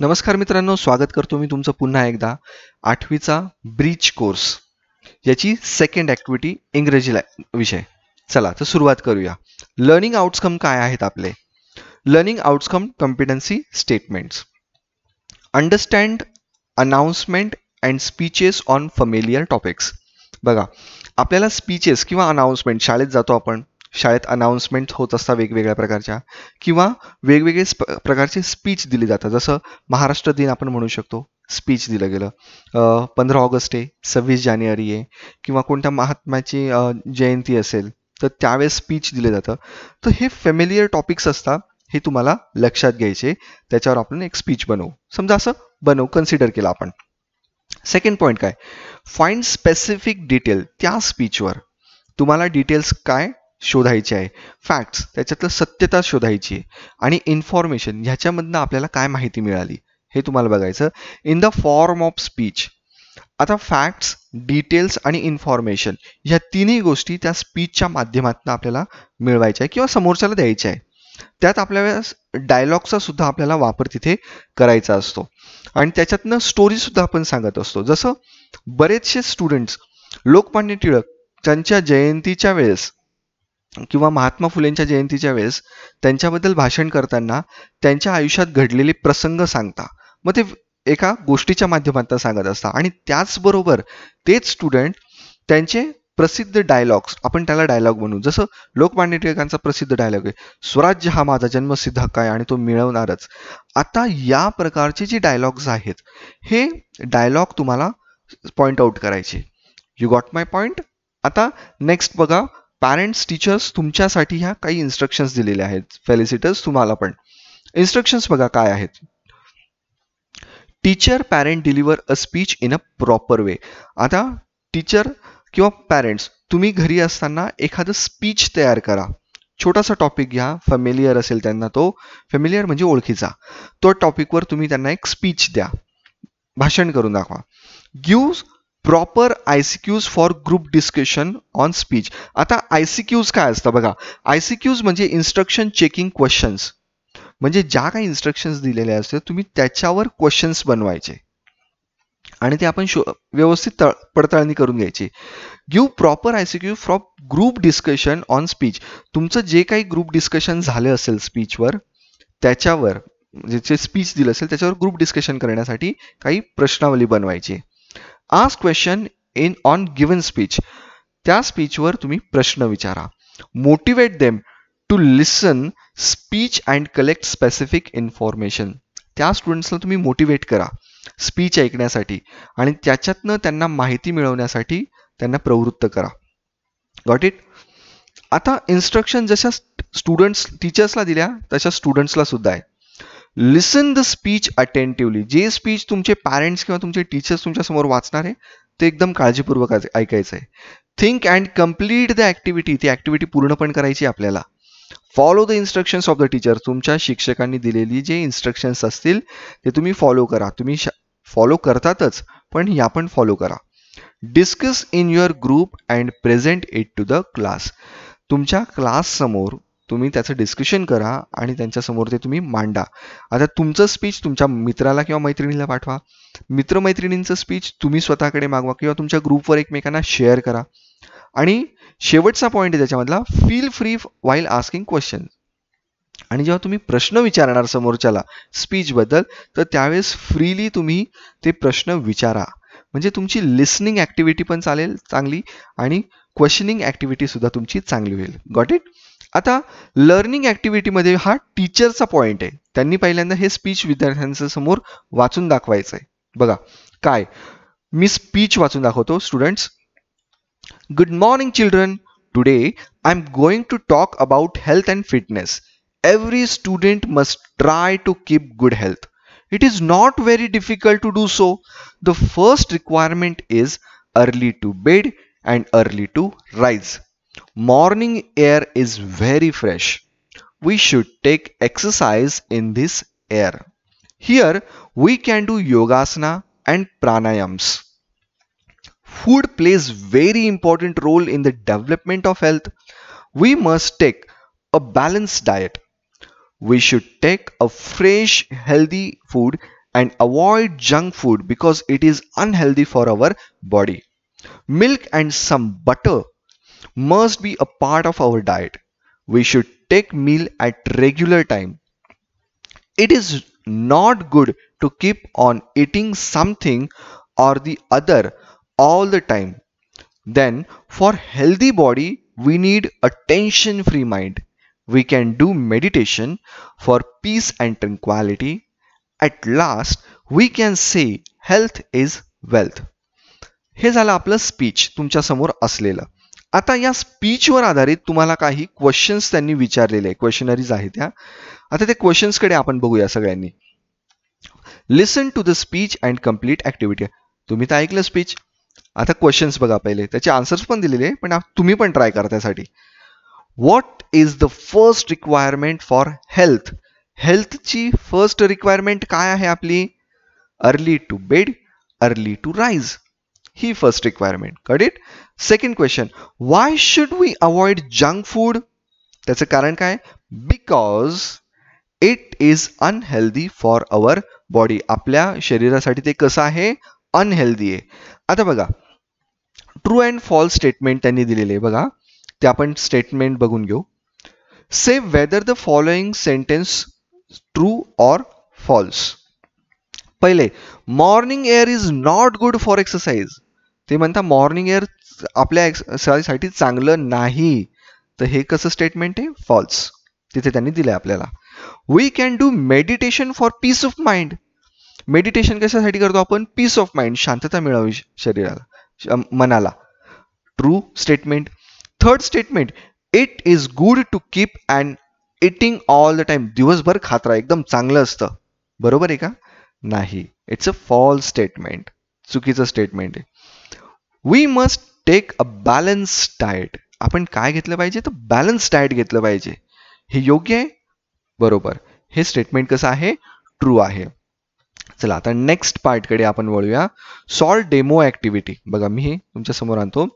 नमस्कार मित्रांनो स्वागत करतो मी तुमचं पुन्हा एकदा आठवीचा ब्रिज कोर्स याची सेकंड ॲक्टिव्हिटी इंग्रजी विषय चला तर सुरुवात करूया लर्निंग आउटकम काय आहेत आपले learning outcome competency statements understand announcement and speeches on familiar topics बघा आपल्याला स्पीचेस किंवा अनाउन्समेंट शाळेत जातो आपण शाळेत अनाउन्समेंट होत असतात वेगवेगळ्या प्रकारच्या किंवा वेगवेगळे प्रकारचे स्पीच दिले जातात जसं महाराष्ट्र दिन आपण म्हणू शकतो स्पीच दिलं गेलं पंधरा ऑगस्ट आहे सव्वीस जानेवारी आहे किंवा कोणत्या महात्म्याची जयंती असेल तर त्यावेळेस स्पीच दिलं जातं तर हे फॅमिलियर टॉपिक्स असतात हे तुम्हाला लक्षात घ्यायचे त्याच्यावर आपण एक स्पीच बनवू समजा असं बनवू कन्सिडर केलं आपण सेकंड पॉईंट काय फाइंड स्पेसिफिक डिटेल त्या स्पीचवर तुम्हाला डिटेल्स काय शोधायची आहे फॅक्ट्स त्याच्यातलं सत्यता शोधायची आहे आणि इन्फॉर्मेशन ह्याच्यामधनं आपल्याला काय माहिती मिळाली हे तुम्हाला बघायचं in the form of speech आता फॅक्ट्स डिटेल्स आणि इन्फॉर्मेशन ह्या तिन्ही गोष्टी त्या स्पीचच्या माध्यमातून आपल्याला मिळवायच्या आहे किंवा समोरच्याला द्यायच्या आहे त्यात आपल्याला डायलॉगचा सुद्धा आपल्याला वापर तिथे करायचा असतो आणि त्याच्यातनं स्टोरीसुद्धा आपण सांगत असतो जसं बरेचसे स्टुडंट्स लोकमान्य टिळक त्यांच्या जयंतीच्या वेळेस किंवा महात्मा फुलेंच्या जयंतीच्या वेळेस त्यांच्याबद्दल भाषण करताना त्यांच्या आयुष्यात घडलेले प्रसंग सांगता मग ते एका गोष्टीच्या माध्यमातून सांगत असता आणि त्याचबरोबर तेच स्टुडंट त्यांचे प्रसिद्ध डायलॉग्स आपण त्याला डायलॉग म्हणू जसं लोकमान्य टिळकांचा प्रसिद्ध डायलॉग आहे स्वराज्य हा माझा जन्मसिद्ध हक्क आहे आणि तो मिळवणारच आता या प्रकारचे जे डायलॉग्स आहेत हे डायलॉग तुम्हाला पॉइंट आउट करायचे यू गॉट माय पॉइंट आता नेक्स्ट बघा पॅरेंट्स टीचर्स तुमच्यासाठी ह्या काही इन्स्ट्रक्शन्स दिलेल्या आहेत फेलिसिटर्स तुम्हाला पण इन्स्ट्रक्शन्स बघा काय आहेत teacher parent deliver a speech in a proper way आता टीचर किंवा पॅरेंट्स तुम्ही घरी असताना एखादं स्पीच तयार करा छोटासा टॉपिक घ्या फेमिलियर असेल त्यांना तो फेमिलियर म्हणजे ओळखीचा तो टॉपिकवर तुम्ही त्यांना एक स्पीच द्या भाषण करून दाखवा give proper I C Qs for group discussion on speech आता आय सी क्यूज काय असतं बघा आय सी क्यूज म्हणजे इन्स्ट्रक्शन चेकिंग क्वेश्चन्स म्हणजे ज्या काही इन्स्ट्रक्शन्स दिलेल्या असतात तुम्ही त्याच्यावर क्वेश्चन्स बनवायचे आणि ते आपण शो व्यवस्थित पडताळणी करून घ्यायचे give proper I C Q from group discussion on speech तुमचं जे काही ग्रुप डिस्कशन झालं असेल स्पीचवर त्याच्यावर म्हणजे जे स्पीच दिलं असेल त्याच्यावर ग्रुप डिस्कशन करण्यासाठी काही प्रश्नावली बनवायची आज question in on given speech त्या स्पीचवर तुम्ही प्रश्न विचारा motivate them to listen speech and collect specific information त्या स्टुडंट्सला तुम्ही मोटिवेट करा स्पीच ऐकण्यासाठी आणि त्याच्यातनं त्यांना माहिती मिळवण्यासाठी त्यांना प्रवृत्त करा गॉट इट आता इन्स्ट्रक्शन जशा स्टुडंट्स टीचर्सला दिल्या तशा स्टुडंट्सला सुद्धा आहे लिसन द स्पीच अटेंटिव्हली जे स्पीच तुमचे पॅरेंट्स किंवा तुमचे टीचर्स तुमच्यासमोर वाचणार आहे ते एकदम काळजीपूर्वक ऐकायचं आहे think and complete the activity ती ॲक्टिव्हिटी पूर्ण पण करायची आपल्याला follow the instructions of the teacher तुमच्या शिक्षकांनी दिलेली जे इन्स्ट्रक्शन्स असतील ते तुम्ही फॉलो करा तुम्ही फॉलो करतातच पण या पण फॉलो करा discuss in your group and present it to the class तुमच्या क्लाससमोर तुम्ही त्याचं डिस्कशन करा आणि त्यांच्यासमोर ते तुम्ही मांडा आता तुमचं स्पीच तुमच्या मित्राला किंवा मैत्रिणीला पाठवा मित्रमैत्रिणींचं स्पीच तुम्ही स्वतःकडे मागवा किंवा तुमच्या ग्रुपवर एकमेकांना शेअर करा आणि शेवटचा पॉईंट आहे त्याच्यामधला feel free while asking question आणि जेव्हा तुम्ही प्रश्न विचारणार समोरच्याला स्पीचबद्दल तर त्यावेळेस फ्रीली तुम्ही ते प्रश्न विचारा म्हणजे तुमची लिसनिंग ऍक्टिव्हिटी पण चालेल चांगली आणि क्वेश्चनिंग ऍक्टिव्हिटी सुद्धा तुमची चांगली होईल गॉट इट आता लर्निंग ऍक्टिव्हिटीमध्ये हा टीचरचा पॉईंट आहे त्यांनी पहिल्यांदा हे स्पीच विद्यार्थ्यांच्या समोर वाचून दाखवायचं आहे बघा काय मी स्पीच वाचून दाखवतो students good morning children today I am going to talk about health and fitness every student must try to keep good health it is not very difficult to do so the first requirement is early to bed and early to rise Morning air is very fresh. We should take exercise in this air. Here we can do yogasana and pranayams. Food plays very important role in the development of health. We must take a balanced diet. We should take a fresh healthy food and avoid junk food because it is unhealthy for our body. Milk and some butter must be a part of our diet. We should take meal at regular time. It is not good to keep on eating something or the other all the time. Then for healthy body we need a tension free mind. We can do meditation for peace and tranquility. At last we can say health is wealth. हे झालं आपलं speech तुमच्यासमोर असलेलं आता या स्पीचवर आधारित तुम्हाला काही क्वेश्चन्स त्यांनी विचारलेले क्वेश्चनरीज आहेत त्या आता ते कडे आपण बघूया सगळ्यांनी listen to the speech and complete activity तुम्ही तर ऐकलं स्पीच आता क्वेश्चन्स बघा पहिले त्याचे आन्सर्स पण दिलेले पण तुम्ही पण ट्राय करा त्यासाठी what is the first requirement for health हेल्थची फर्स्ट रिक्वायरमेंट काय आहे आपली early to bed early to rise ही फर्स्ट रिक्वायरमेंट कडिट second question why should we avoid junk food त्याचं कारण काय because it is unhealthy for our body आपल्या शरीरासाठी ते कसं आहे अनहेल्दी आहे आता बघा ट्रू अँड फॉल्स स्टेटमेंट त्यांनी दिलेले आहे बघा ते आपण स्टेटमेंट बघून घेऊ say whether the following sentence true or false पहिले morning air is not good for exercise ते म्हणता मॉर्निंग एअर आपल्या आपल्यासाठी चांगलं नाही तर हे कसं स्टेटमेंट आहे फॉल्स तिथे त्यांनी दिलंय आपल्याला we can do meditation for peace of mind meditation कशासाठी करतो आपण पीस ऑफ माइंड शांतता मिळावी शरीराला मनाला true statement third statement it is good to keep and eating all the time दिवसभर खात्रा एकदम चांगलं असतं बरोबर आहे का नाही इट्स अ फॉल्स स्टेटमेंट चुकीचं स्टेटमेंट आहे we must take a balance diet आपण काय घेतलं पाहिजे तर बॅलन्स डाएट घेतलं पाहिजे हे योग्य आहे बरोबर हे स्टेटमेंट कसं आहे ट्रू आहे चला आता नेक्स्ट पार्टकडे आपण वळूया सॉल्ट डेमो ॲक्टिव्हिटी बघा मी हे तुमच्या समोर आणतो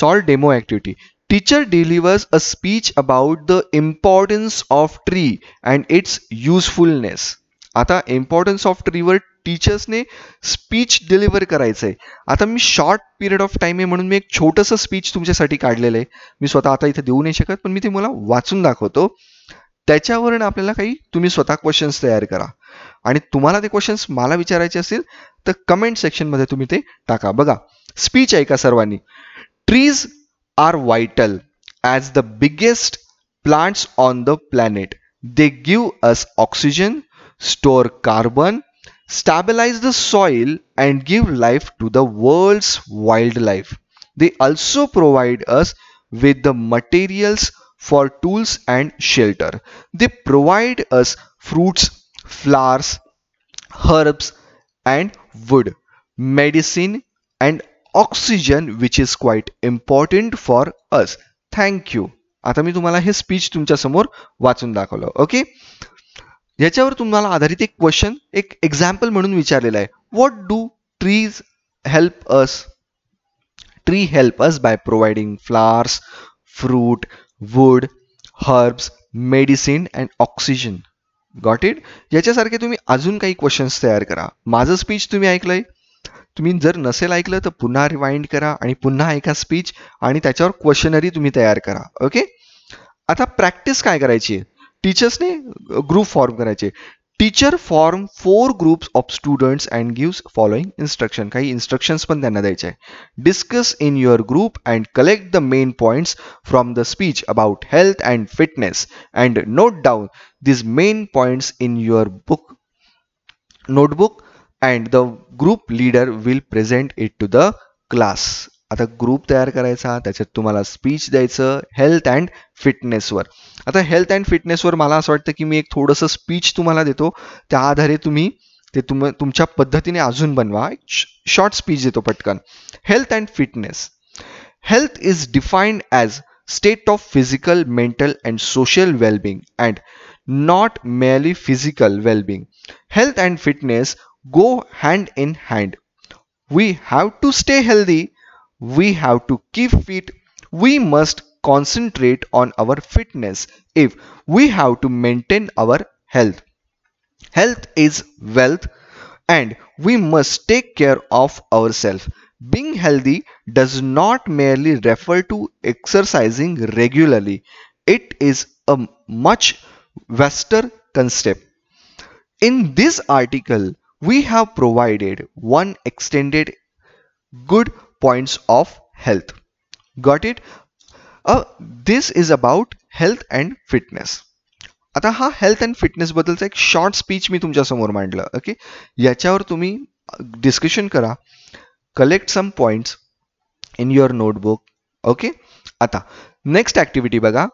सॉल्ट demo activity teacher delivers a speech about the importance of tree and its usefulness आता इम्पॉर्टन्स ऑफ ट्रीवर टीचर्सने स्पीच डिलिव्हर करायचं आहे आता मी शॉर्ट पिरियड ऑफ टाईम आहे म्हणून मी एक छोटंसं स्पीच तुमच्यासाठी काढलेलं आहे मी स्वतः आता इथे देऊ नाही शकत पण मी ते मला वाचून दाखवतो त्याच्यावरून आपल्याला काही तुम्ही स्वतः क्वेश्चन्स तयार करा आणि तुम्हाला ते क्वेश्चन्स मला विचारायचे असतील तर कमेंट सेक्शनमध्ये तुम्ही ते टाका बघा स्पीच ऐका सर्वांनी trees are vital as the biggest plants on the planet they give us oxygen store carbon, stabilize the soil and give life to the world's wildlife. They also provide us with the materials for tools and shelter. They provide us fruits, flowers, herbs and wood, medicine and which is quite important for us. Thank you. आता मी तुम्हाला हे speech समोर वाचून दाखवलं okay याच्यावर तुम्हाला आधारित एक क्वेश्चन एक एक्झाम्पल म्हणून विचारलेला आहे what do trees help us tree help us by providing flowers fruit wood herbs medicine and oxygen got it याच्यासारखे तुम्ही अजून काही क्वेश्चन्स तयार करा माझं स्पीच तुम्ही ऐकलंय तुम्ही जर नसेल ऐकलं तर पुन्हा रिवाइंड करा आणि पुन्हा ऐका स्पीच आणि त्याच्यावर क्वेश्चनरी तुम्ही तयार करा ओके आता प्रॅक्टिस काय करायची आहे टीचर्सने ग्रुप फॉर्म करायचे teacher form four groups of students and gives following instruction काही इन्स्ट्रक्शन्स पण त्यांना द्यायचे आहे discuss in your group and collect the main points from the speech about health and fitness and note down this main points in your book notebook and the group leader will present it to the class आता group तयार करायचा त्याच्यात तुम्हाला speech द्यायचं health and फिटनेसवर आता health and फिटनेसवर मला असं वाटतं की मी एक थोडंसं स्पीच तुम्हाला देतो त्या आधारे तुम्ही ते तुम तुमच्या पद्धतीने अजून बनवा शॉर्ट स्पीच देतो पटकन health and fitness health is defined as state of physical mental and social wellbeing and not merely physical wellbeing health and fitness go hand in hand we have to stay healthy we have to keep fit, we must concentrate on our fitness if we have to maintain our health. Health is wealth and we must take care of ourselves. Being healthy does not merely refer to exercising regularly. It is a much vaster concept. In this article, we have provided one extended good points of health. Got it? Uh, this is about health and fitness आता हा health and fitness बद्दलचा एक short speech मी तुमच्यासमोर मांडलं okay याच्यावर तुम्ही discussion करा collect some points in your notebook okay आता नेक्स्ट ऍक्टिव्हिटी बघा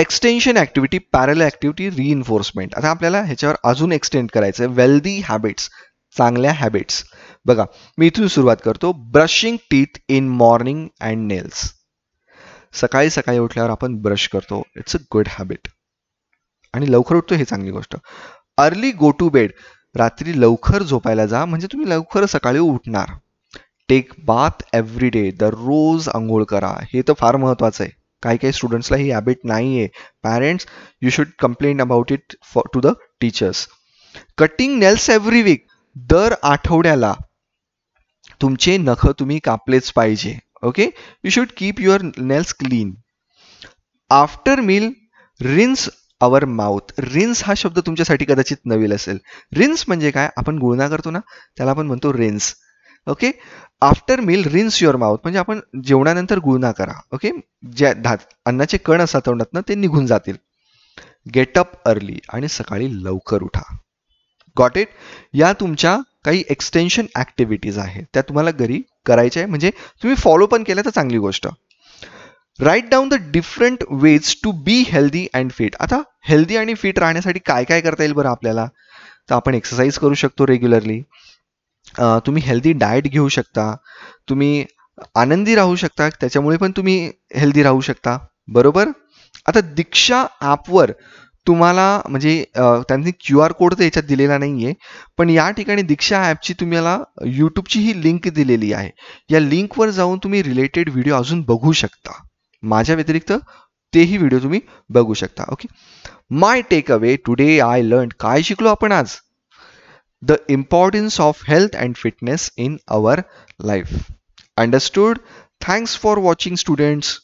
extension activity parallel activity reinforcement आता आपल्याला ह्याच्यावर अजून एक्सटेंड करायचं आहे वेल्दी हॅबिट्स चांगल्या हॅबिट्स बघा मी इथून सुरुवात करतो brushing teeth in morning and nails सकाळी सकाळी उठल्यावर आपण ब्रश करतो इट्स अ गुड हॅबिट आणि लवकर उठतो हे चांगली गोष्ट अर्ली गो टू बेड रात्री लवकर झोपायला जा म्हणजे तुम्ही लवकर सकाळी उठणार टेक बाथ एव्हरी डे दररोज आंघोळ करा हे तर फार महत्वाचं आहे काही काही स्टुडंट्सला ही हॅबिट नाही आहे parents you should complain about it for to the teachers cutting nails every week दर आठवड्याला तुमचे नख तुम्ही कापलेच पाहिजे okay you should keep your nails clean after meal rinse our mouth rinse हा शब्द तुमच्यासाठी कदाचित नवीन असेल रिन्स म्हणजे काय आपण गुळणा करतो ना त्याला आपण म्हणतो rinse okay after meal rinse your mouth म्हणजे आपण जेवणानंतर गुळणा करा ओके ज्या धात अन्नाचे कण असा तोंडात ना ते निघून जातील गेट अप अर्ली आणि सकाळी लवकर उठा गॉट इट या तुमच्या काही एक्सटेन्शन ऍक्टिव्हिटीज आहेत त्या तुम्हाला घरी करायच्या आहे म्हणजे तुम्ही फॉलो पण केल्या तर चांगली गोष्ट write down the different ways to be healthy and fit आता हेल्दी आणि फिट राहण्यासाठी काय काय करता येईल बरं आपल्याला तर आपण एक्सरसाइज करू शकतो रेग्युलरली तुम्ही हेल्दी डाएट घेऊ शकता तुम्ही आनंदी राहू शकता त्याच्यामुळे पण तुम्ही हेल्दी राहू शकता बरोबर आता दीक्षा ॲपवर तुम्हाला म्हणजे त्यांनी क्यू आर कोड तर याच्यात दिलेला नाही आहे पण या ठिकाणी दीक्षा ॲपची तुम्हाला यूट्यूबची ही लिंक दिलेली आहे या लिंकवर जाऊन तुम्ही रिलेटेड व्हिडिओ अजून बघू शकता माझ्या व्यतिरिक्त तेही व्हिडिओ तुम्ही बघू शकता okay my take away today I learn काय शिकलो आपण आज the importance of health and fitness in our life understood thanks for watching students